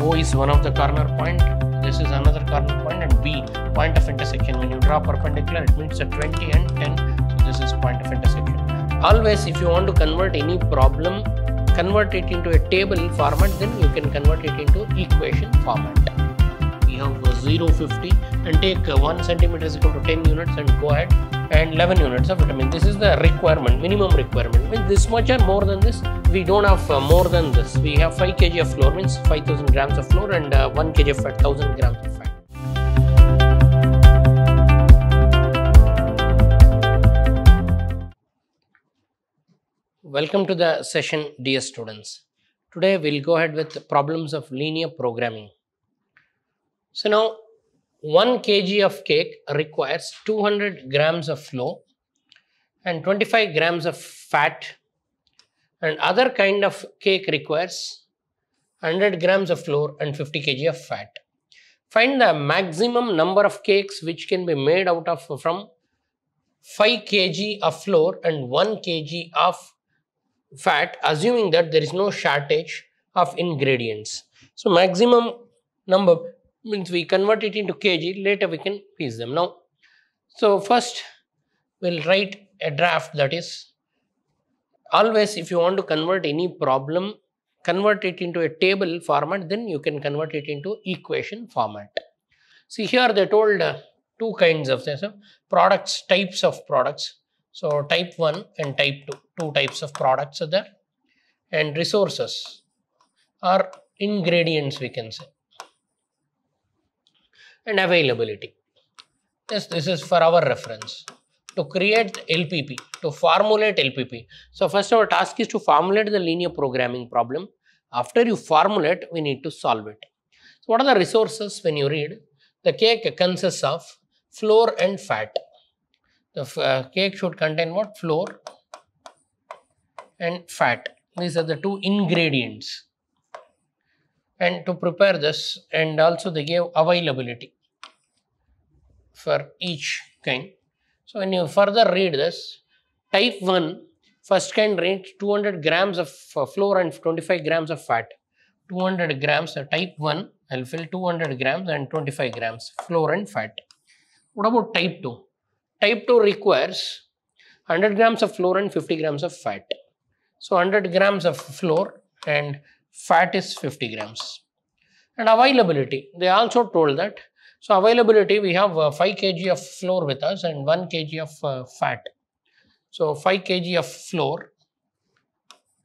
O is one of the corner point, this is another corner point and B, point of intersection. When you draw perpendicular, it meets at 20 and 10, so this is point of intersection. Always if you want to convert any problem, convert it into a table format, then you can convert it into equation format. We have 0, 50 and take 1 centimeter is equal to 10 units and go ahead and 11 units of vitamin. This is the requirement, minimum requirement. Means this much or more than this, we don't have uh, more than this. We have 5 kg of flour, means 5000 grams of flour and uh, 1 kg of fat, 1000 grams of fat. Welcome to the session, dear students. Today we'll go ahead with problems of linear programming. So now 1 kg of cake requires 200 grams of flour and 25 grams of fat and other kind of cake requires 100 grams of flour and 50 kg of fat. Find the maximum number of cakes which can be made out of from 5 kg of flour and 1 kg of fat assuming that there is no shortage of ingredients. So maximum number means we convert it into kg, later we can piece them. Now, so first we'll write a draft that is always if you want to convert any problem, convert it into a table format, then you can convert it into equation format. See here they told uh, two kinds of things: products, types of products. So type 1 and type 2, two types of products are there and resources are ingredients we can say and availability. This, this is for our reference to create LPP, to formulate LPP. So first our task is to formulate the linear programming problem. After you formulate, we need to solve it. So what are the resources when you read? The cake consists of flour and fat. The uh, cake should contain what? Flour and fat. These are the two ingredients. And to prepare this and also they gave availability for each kind. So when you further read this, type 1 first kind reads 200 grams of uh, flour and 25 grams of fat. 200 grams, of uh, type 1, I'll fill 200 grams and 25 grams flour and fat. What about type 2? Type 2 requires 100 grams of flour and 50 grams of fat. So 100 grams of flour and fat is 50 grams. And availability, they also told that so availability, we have uh, 5 kg of flour with us and 1 kg of uh, fat. So 5 kg of flour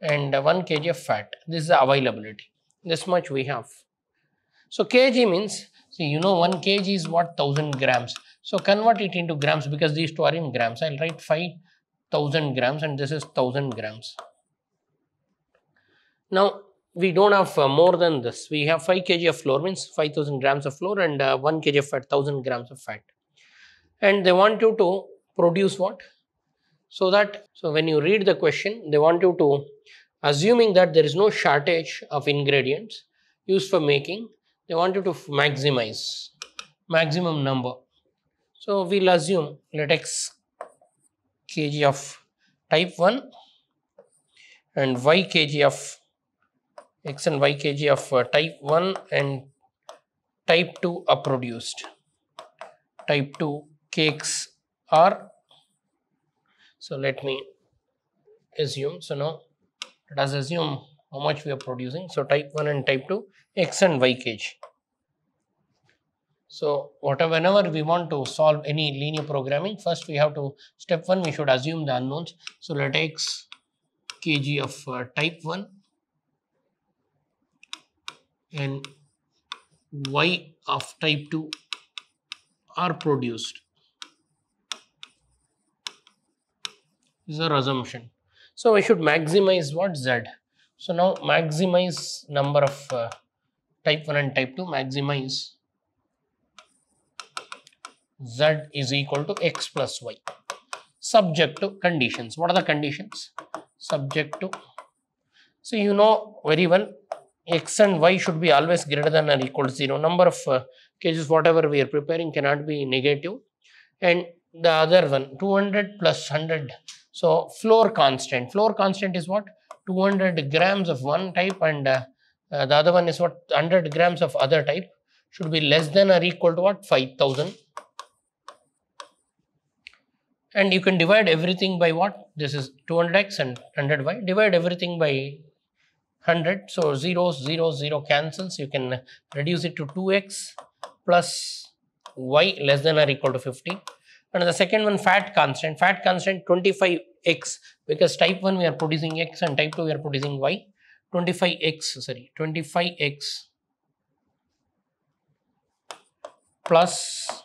and uh, 1 kg of fat. This is the availability. This much we have. So kg means, see you know 1 kg is what 1000 grams. So convert it into grams because these two are in grams. I'll write 5000 grams and this is 1000 grams. Now we don't have uh, more than this. We have 5 kg of flour, means 5000 grams of flour and uh, 1 kg of fat, 1000 grams of fat. And they want you to produce what? So that, so when you read the question, they want you to, assuming that there is no shortage of ingredients used for making, they want you to maximize, maximum number. So we'll assume let x kg of type 1 and y kg of X and Y kg of uh, type 1 and type 2 are produced. Type 2 cakes are, so let me assume, so now let us assume how much we are producing. So type 1 and type 2, X and Y kg. So whatever, whenever we want to solve any linear programming, first we have to, step 1 we should assume the unknowns. So let X kg of uh, type 1 and Y of type 2 are produced. This is our assumption. So we should maximize what Z. So now maximize number of uh, type 1 and type 2 maximize Z is equal to X plus Y subject to conditions. What are the conditions? Subject to. So you know very well x and y should be always greater than or equal to 0. Number of uh, cases whatever we are preparing cannot be negative. And the other one 200 plus 100. So floor constant. Floor constant is what? 200 grams of one type and uh, uh, the other one is what 100 grams of other type should be less than or equal to what 5000 and you can divide everything by what this is 200x and 100y divide everything by 100. So 0, 0, 0 cancels. You can reduce it to 2x plus y less than or equal to 50. And the second one, fat constant. Fat constant 25x because type 1 we are producing x and type 2 we are producing y. 25x, sorry, 25x plus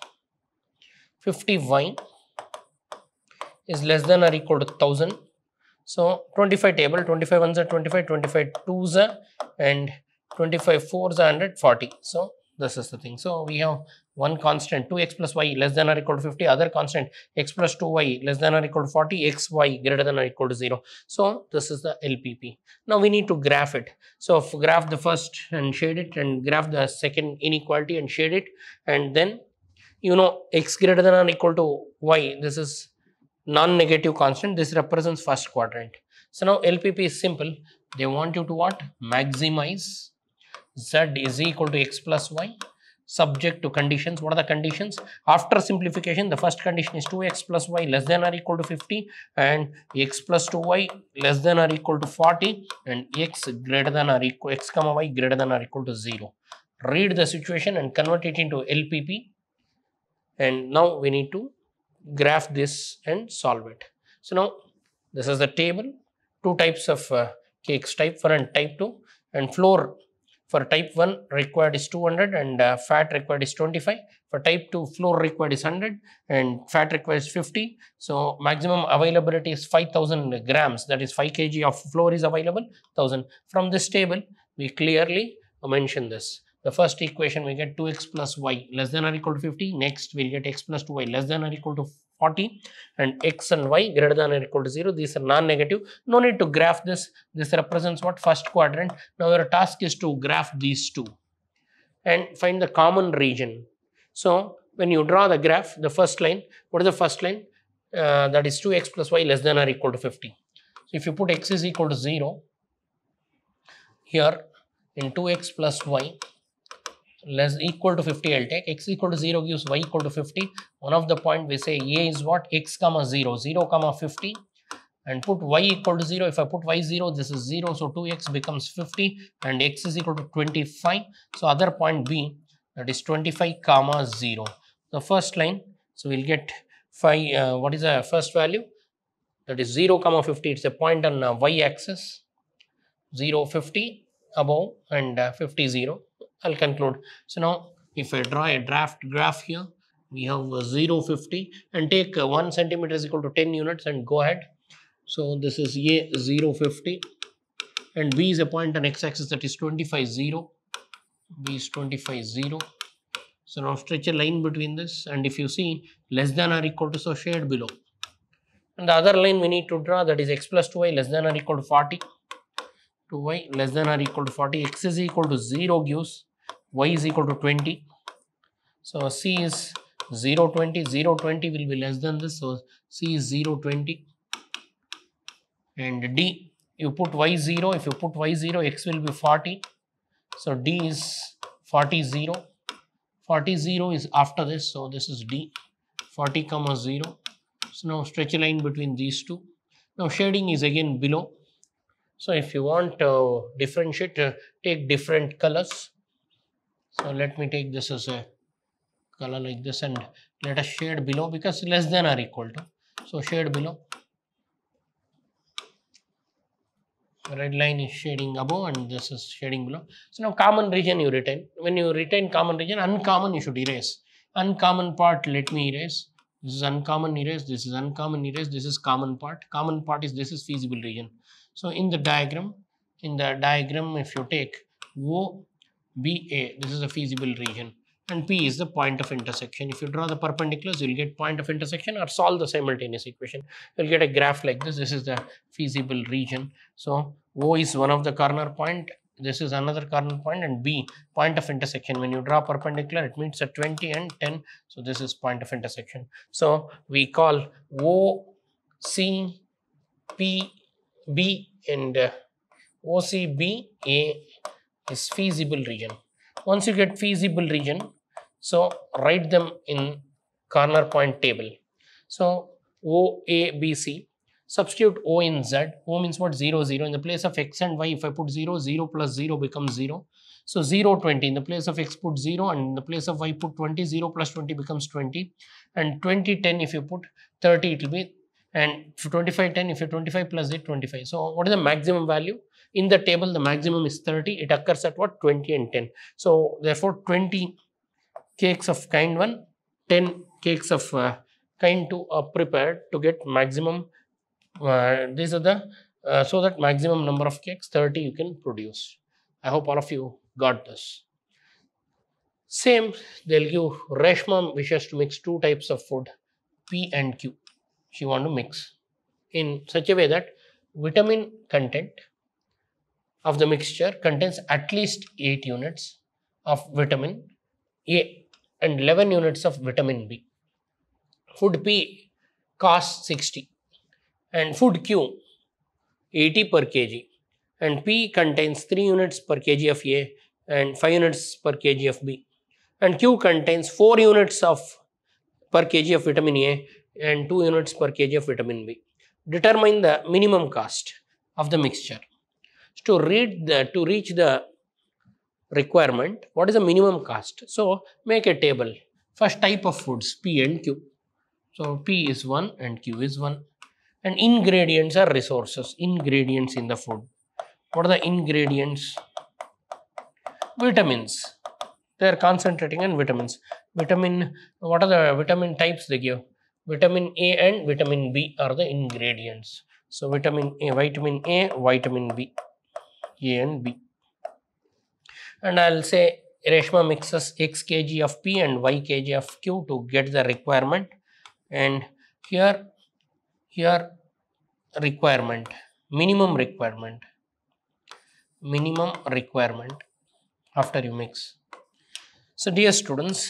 50y is less than or equal to 1000 so 25 table, 25 ones are 25, 25 twos are and 25 fours are 140. So this is the thing. So we have one constant 2x plus y less than or equal to 50, other constant x plus 2y less than or equal to 40, xy greater than or equal to 0. So this is the LPP. Now we need to graph it. So graph the first and shade it and graph the second inequality and shade it and then you know x greater than or equal to y this is non-negative constant this represents first quadrant so now lpp is simple they want you to what maximize z is equal to x plus y subject to conditions what are the conditions after simplification the first condition is 2x plus y less than or equal to 50 and x plus 2y less than or equal to 40 and x greater than or equal x comma y greater than or equal to 0 read the situation and convert it into lpp and now we need to graph this and solve it. So now this is the table, two types of uh, cakes, type 1 and type 2 and floor for type 1 required is 200 and uh, fat required is 25. For type 2 floor required is 100 and fat required is 50. So maximum availability is 5000 grams that is 5 kg of floor is available 1000. From this table we clearly mention this the first equation we get 2x plus y less than or equal to 50 next we'll get x plus 2y less than or equal to 40 and x and y greater than or equal to 0 these are non-negative no need to graph this this represents what first quadrant now our task is to graph these two and find the common region so when you draw the graph the first line what is the first line uh, that is 2x plus y less than or equal to 50 so if you put x is equal to 0 here in 2x plus y less equal to 50 I'll take x equal to 0 gives y equal to 50 one of the point we say a is what x comma 0 0 comma 50 and put y equal to 0 if I put y 0 this is 0 so 2x becomes 50 and x is equal to 25 so other point b that is 25 comma 0 the first line so we'll get 5 uh, what is the first value that is 0 comma 50 it's a point on uh, y axis 0 50 above and uh, 50 0 I'll conclude. So now if I draw a draft graph here, we have 0, 50 and take uh, 1 centimeter is equal to 10 units and go ahead. So this is A 0, 50 and B is a point on x-axis that is 25, 0. B is 25, 0. So now stretch a line between this and if you see less than or equal to so shade below. And the other line we need to draw that is x plus 2y less than or equal to 40 to y less than or equal to 40. x is equal to 0 gives y is equal to 20. So, c is 0 20. 0 20 will be less than this. So, c is 0 20 and d you put y 0. If you put y 0 x will be 40. So, d is 40 0. 40 0 is after this. So, this is d 40 comma 0. So, now stretch a line between these two. Now, shading is again below so if you want to differentiate, uh, take different colors. So let me take this as a color like this and let us shade below because less than or equal to. So shade below. Red line is shading above and this is shading below. So now common region you retain. When you retain common region, uncommon you should erase. Uncommon part let me erase this is uncommon erase this is uncommon erase this is common part common part is this is feasible region so in the diagram in the diagram if you take o BA, this is a feasible region and P is the point of intersection. If you draw the perpendiculars, you'll get point of intersection or solve the simultaneous equation. You'll get a graph like this. This is the feasible region. So O is one of the corner point, this is another cardinal point and B point of intersection when you draw perpendicular it means at 20 and 10 so this is point of intersection so we call O C P B and uh, OCB A is feasible region once you get feasible region so write them in corner point table so OABC Substitute O in Z. O means what? 0, 0. In the place of X and Y, if I put 0, 0 plus 0 becomes 0. So 0, 20. In the place of X, put 0. And in the place of Y, put 20. 0 plus 20 becomes 20. And 20, 10, if you put 30, it will be and 25 10 if you 25 plus 8 25 so what is the maximum value in the table the maximum is 30 it occurs at what 20 and 10 so therefore 20 cakes of kind 1 10 cakes of uh, kind 2 are prepared to get maximum uh, these are the uh, so that maximum number of cakes 30 you can produce. I hope all of you got this. Same, they'll give Reshma wishes to mix two types of food, P and Q. She want to mix in such a way that vitamin content of the mixture contains at least 8 units of vitamin A and 11 units of vitamin B. Food P costs 60 and food Q 80 per kg and P contains 3 units per kg of A and 5 units per kg of B and Q contains 4 units of per kg of vitamin A and 2 units per kg of vitamin B. Determine the minimum cost of the mixture. So, to, read the, to reach the requirement, what is the minimum cost? So, make a table. First type of foods P and Q. So, P is 1 and Q is 1 and ingredients are resources ingredients in the food what are the ingredients vitamins they are concentrating on vitamins vitamin what are the vitamin types they give vitamin a and vitamin b are the ingredients so vitamin a vitamin a vitamin b a and b and i'll say reshma mixes x kg of p and y kg of q to get the requirement and here here requirement minimum requirement minimum requirement after you mix so dear students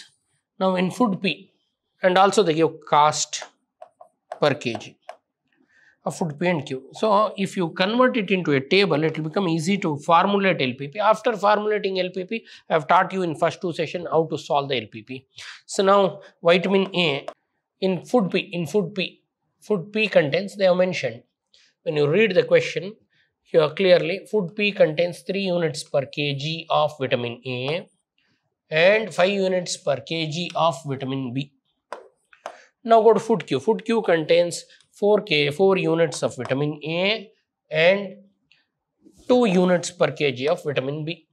now in food p and also they give cost per kg of food p and q so if you convert it into a table it will become easy to formulate lpp after formulating lpp i have taught you in first two session how to solve the lpp so now vitamin a in food p in food p food p contains they have mentioned when you read the question, here clearly food P contains 3 units per kg of vitamin A and 5 units per kg of vitamin B. Now go to food Q. Food Q contains 4 k 4 units of vitamin A and 2 units per kg of vitamin B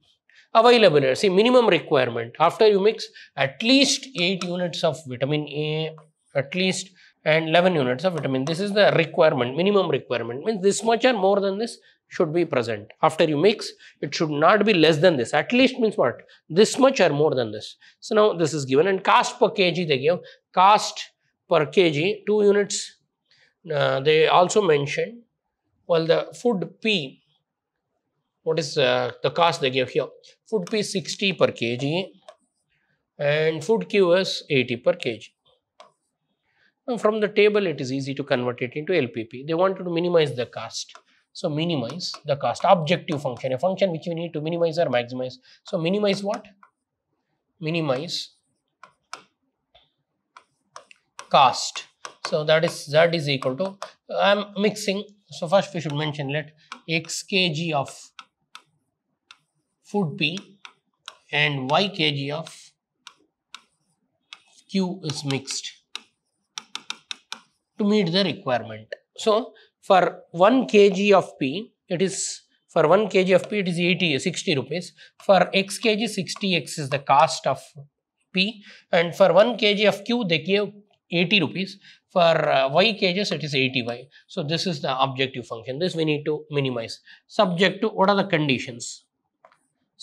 available See minimum requirement after you mix at least 8 units of vitamin A, at least and 11 units of vitamin. This is the requirement, minimum requirement. Means this much or more than this should be present. After you mix, it should not be less than this. At least means what? This much or more than this. So now this is given and cost per kg they give. Cost per kg, 2 units. Uh, they also mentioned, well the food P, what is uh, the cost they give here? Food P 60 per kg and food Q is 80 per kg. And from the table, it is easy to convert it into LPP. They wanted to minimize the cost. So minimize the cost. Objective function, a function which we need to minimize or maximize. So minimize what? Minimize cost. So that is Z is equal to, I'm mixing. So first we should mention let x kg of food P and y kg of Q is mixed to meet the requirement. So, for 1 kg of P, it is for 1 kg of P, it is 80, 60 rupees. For X kg, 60X is the cost of P. And for 1 kg of Q, they give 80 rupees. For uh, Y kgs, it is 80Y. So, this is the objective function. This we need to minimize. Subject to what are the conditions?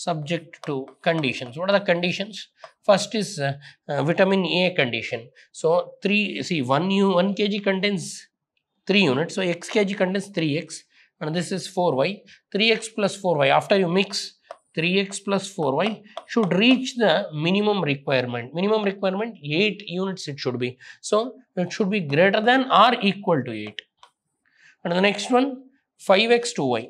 subject to conditions. What are the conditions? First is uh, uh, vitamin A condition. So 3, see 1, U, 1 kg contains 3 units. So x kg contains 3x and this is 4y. 3x plus 4y after you mix 3x plus 4y should reach the minimum requirement. Minimum requirement 8 units it should be. So it should be greater than or equal to 8. And the next one 5x 2y.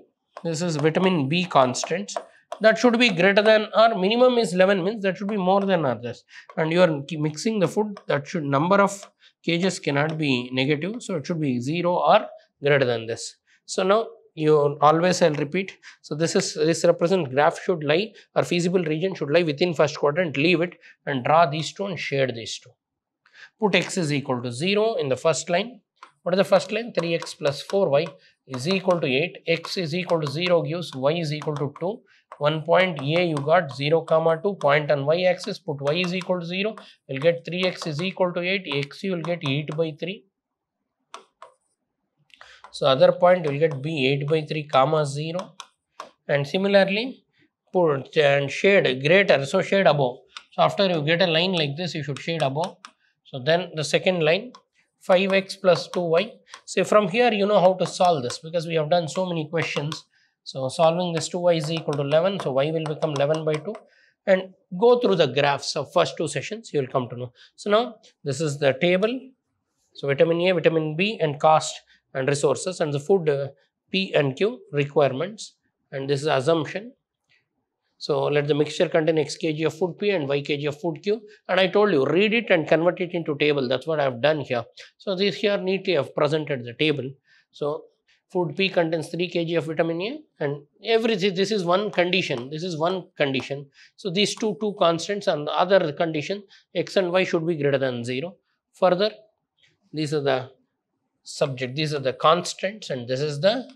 This is vitamin B constant that should be greater than or minimum is 11 means that should be more than others and you are mixing the food that should number of cages cannot be negative so it should be 0 or greater than this. So now you always I'll repeat so this is this represent graph should lie or feasible region should lie within first quadrant leave it and draw these two and shade these two. Put x is equal to 0 in the first line what is the first line? 3x plus 4y is equal to 8. x is equal to 0 gives y is equal to 2. One point A you got 0 comma 2 point on y axis put y is equal to 0. You'll get 3x is equal to 8. x you will get 8 by 3. So other point you will get b 8 by 3 comma 0. And similarly put and shade greater so shade above. So after you get a line like this you should shade above. So then the second line 5x plus 2y. So from here you know how to solve this because we have done so many questions. So solving this 2y is equal to 11. So y will become 11 by 2 and go through the graphs of first two sessions you will come to know. So now this is the table. So vitamin A, vitamin B and cost and resources and the food uh, P and Q requirements and this is assumption so let the mixture contain x kg of food P and y kg of food Q. And I told you, read it and convert it into table. That's what I have done here. So this here neatly I have presented the table. So food P contains 3 kg of vitamin A and everything, this is one condition, this is one condition. So these two, two constants and the other condition, x and y should be greater than 0. Further, these are the subject, these are the constants and this is the,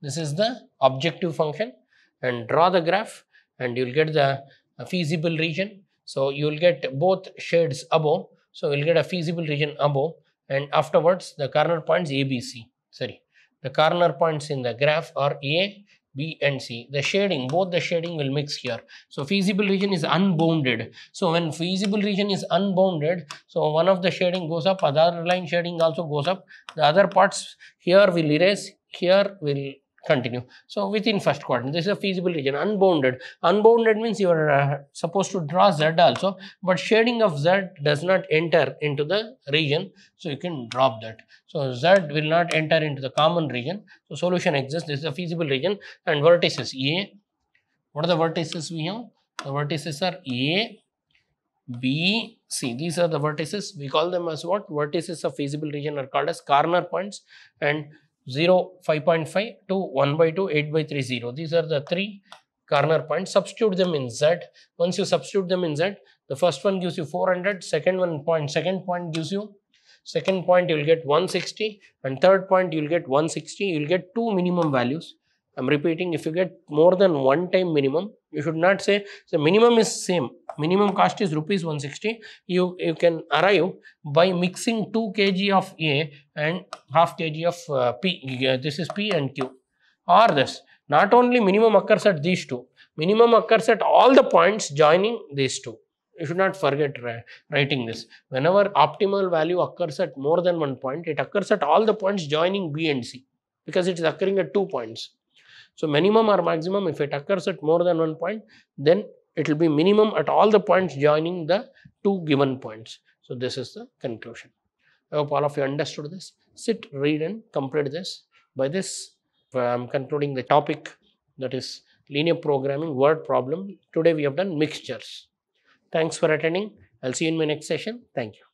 this is the objective function and draw the graph and you'll get the uh, feasible region. So you'll get both shades above. So you'll get a feasible region above and afterwards the corner points A, B, C. Sorry, the corner points in the graph are A, B and C. The shading, both the shading will mix here. So feasible region is unbounded. So when feasible region is unbounded, so one of the shading goes up, other line shading also goes up. The other parts here will erase, here will continue. So within first quadrant, this is a feasible region, unbounded. Unbounded means you are uh, supposed to draw Z also, but shading of Z does not enter into the region. So you can drop that. So Z will not enter into the common region. So solution exists. This is a feasible region and vertices A. What are the vertices we have? The vertices are A, B, C. These are the vertices. We call them as what? Vertices of feasible region are called as corner points and 0, 5.5 to 1 by 2, 8 by 3, 0. These are the three corner points. Substitute them in Z. Once you substitute them in Z, the first one gives you 400, second one point, second point gives you, second point you will get 160 and third point you will get 160. You will get two minimum values. I'm repeating, if you get more than one time minimum, you should not say, the so minimum is same. Minimum cost is rupees 160. You, you can arrive by mixing 2 kg of A and half kg of uh, P. Uh, this is P and Q. Or this, not only minimum occurs at these two, minimum occurs at all the points joining these two. You should not forget writing this. Whenever optimal value occurs at more than one point, it occurs at all the points joining B and C because it is occurring at two points. So minimum or maximum, if it occurs at more than one point, then it will be minimum at all the points joining the two given points. So this is the conclusion. I hope all of you understood this. Sit, read and complete this. By this, I am concluding the topic that is linear programming word problem. Today we have done mixtures. Thanks for attending. I'll see you in my next session. Thank you.